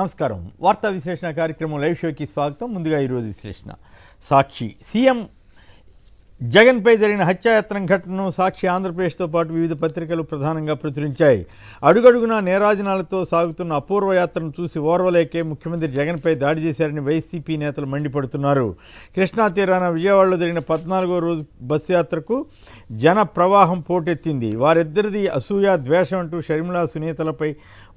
నమస్కారం వార్తా విశ్లేషణ కార్యక్రమం లైవ్ షోకి స్వాగతం ముందుగా ఈరోజు విశ్లేషణ సాక్షి సీఎం జగన్పై జరిగిన హత్యాయత్నం ఘటనను సాక్షి ఆంధ్రప్రదేశ్తో పాటు వివిధ పత్రికలు ప్రధానంగా ప్రచురించాయి అడుగడుగునా నేరాజనాలతో సాగుతున్న అపూర్వ యాత్రను చూసి ఓర్వలేకే ముఖ్యమంత్రి జగన్పై దాడి చేశారని వైసీపీ నేతలు మండిపడుతున్నారు కృష్ణా తీరాన విజయవాడలో జరిగిన పద్నాలుగో రోజు బస్సు యాత్రకు జన ప్రవాహం పోటెత్తింది వారిద్దరిది అసూయ ద్వేషం అంటూ షర్మిలా సునీతలపై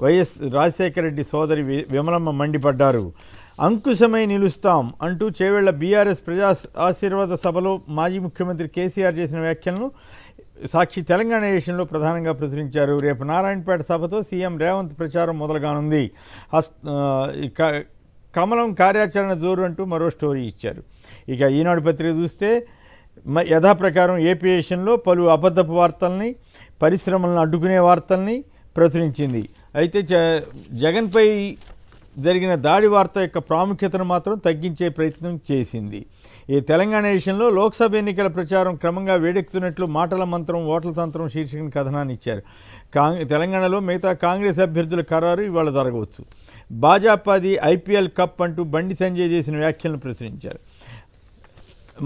వైఎస్ రాజశేఖర రెడ్డి సోదరి విమలమ్మ మండిపడ్డారు అంకుశమై నిలుస్తాం అంటూ చేవేళ్ల బీఆర్ఎస్ ప్రజా ఆశీర్వాద సభలో మాజీ ముఖ్యమంత్రి కేసీఆర్ చేసిన వ్యాఖ్యలను సాక్షి తెలంగాణ దేశంలో ప్రధానంగా ప్రచురించారు రేపు నారాయణపేట సభతో సీఎం రేవంత్ ప్రచారం మొదలుగానుంది కమలం కార్యాచరణ జోరు అంటూ మరో స్టోరీ ఇచ్చారు ఇక ఈనాడు పత్రిక చూస్తే యథాప్రకారం ఏపీఎషన్లో పలు అబద్ధపు వార్తల్ని పరిశ్రమలను అడ్డుకునే వార్తల్ని ప్రచురించింది అయితే జగన్పై జరిగిన దాడి వార్త యొక్క ప్రాముఖ్యతను మాత్రం తగ్గించే ప్రయత్నం చేసింది ఈ తెలంగాణ విషయంలో లోక్సభ ఎన్నికల ప్రచారం క్రమంగా వేడెక్కుతున్నట్లు మాటల మంత్రం ఓట్ల తంత్రం శీర్షికని కథనాన్ని ఇచ్చారు తెలంగాణలో మిగతా కాంగ్రెస్ అభ్యర్థుల ఖరారు ఇవాళ జరగవచ్చు భాజపాది ఐపీఎల్ కప్ అంటూ బండి సంజయ్ చేసిన వ్యాఖ్యలను ప్రచురించారు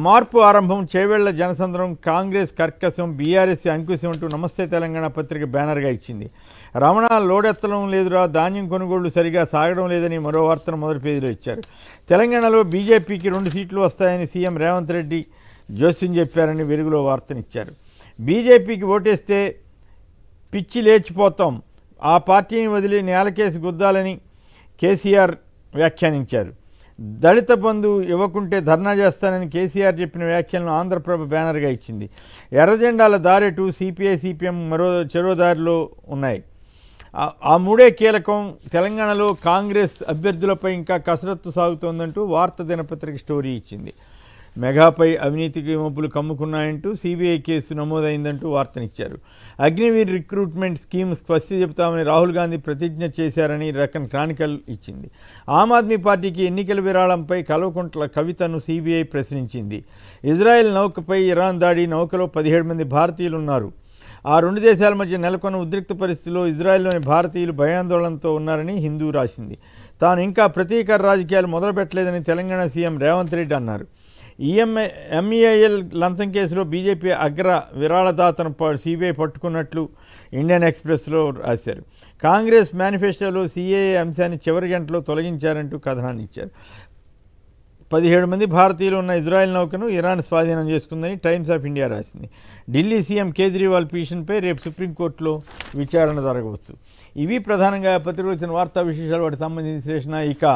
మార్పు ఆరంభం చేవేళ్ల జనసంద్రం కాంగ్రెస్ కర్కశం బీఆర్ఎస్ అంకుశం అంటూ నమస్తే తెలంగాణ పత్రిక బ్యానర్గా ఇచ్చింది రమణ లోడెత్తడం లేదురా ధాన్యం కొనుగోళ్లు సరిగా సాగడం లేదని మరో వార్తను మొదటి పేజీలో ఇచ్చారు తెలంగాణలో బీజేపీకి రెండు సీట్లు వస్తాయని సీఎం రేవంత్ రెడ్డి జోస్యం చెప్పారని వెలుగులో వార్తనిచ్చారు బీజేపీకి ఓటేస్తే పిచ్చి లేచిపోతాం ఆ పార్టీని వదిలి నేలకేసి గుద్దాలని కేసీఆర్ వ్యాఖ్యానించారు దళిత బంధు ఇవ్వకుంటే ధర్నా చేస్తానని కేసీఆర్ చెప్పిన వ్యాఖ్యలను ఆంధ్రప్రభ బ్యానర్గా ఇచ్చింది ఎర్రజెండాల దారెటు సిపిఐ సిపిఎం మరో చెరో దారిలో ఉన్నాయి ఆ మూడే కీలకం తెలంగాణలో కాంగ్రెస్ అభ్యర్థులపై ఇంకా కసరత్తు సాగుతోందంటూ వార్త దినపత్రిక స్టోరీ ఇచ్చింది మెగాపై అవినీతికి మోపులు కమ్ముకున్నాయంటూ సీబీఐ కేసు నమోదైందంటూ వార్తనిచ్చారు అగ్నివీర్ రిక్రూట్మెంట్ స్కీమ్ స్వస్తి చెబుతామని రాహుల్ గాంధీ ప్రతిజ్ఞ చేశారని రకన్ క్రానికల్ ఇచ్చింది ఆమ్ ఆద్మీ పార్టీకి ఎన్నికల విరాళంపై కల్వకుంట్ల కవితను సీబీఐ ప్రశ్నించింది ఇజ్రాయెల్ నౌకపై ఇరాన్ దాడి నౌకలో పదిహేడు మంది భారతీయులు ఉన్నారు ఆ రెండు దేశాల మధ్య నెలకొన్న ఉద్రిక్త పరిస్థితిలో ఇజ్రాయెల్లోని భారతీయులు భయాందోళనతో ఉన్నారని హిందూ రాసింది తాను ఇంకా ప్రతీకార రాజకీయాలు మొదలుపెట్టలేదని తెలంగాణ సీఎం రేవంత్ రెడ్డి అన్నారు ఈఎంఐ ఎంఈఐఎల్ లంచం కేసులో బీజేపీ అగ్ర విరాళదాతను సిబిఐ పట్టుకున్నట్లు ఇండియన్ ఎక్స్ప్రెస్లో రాశారు కాంగ్రెస్ మేనిఫెస్టోలో సిఏఏ అంశాన్ని చివరి గంటలో తొలగించారంటూ కథనాన్ని ఇచ్చారు పదిహేడు మంది భారతీయులు ఉన్న ఇజ్రాయెల్ నౌకను ఇరాన్ స్వాధీనం చేసుకుందని టైమ్స్ ఆఫ్ ఇండియా రాసింది ఢిల్లీ సీఎం కేజ్రీవాల్ పిటిషన్పై రేపు సుప్రీంకోర్టులో విచారణ జరగవచ్చు ఇవి ప్రధానంగా పత్రికలు వచ్చిన వార్తా విశేషాలు వాటికి సంబంధించిన విశ్లేషణ ఇక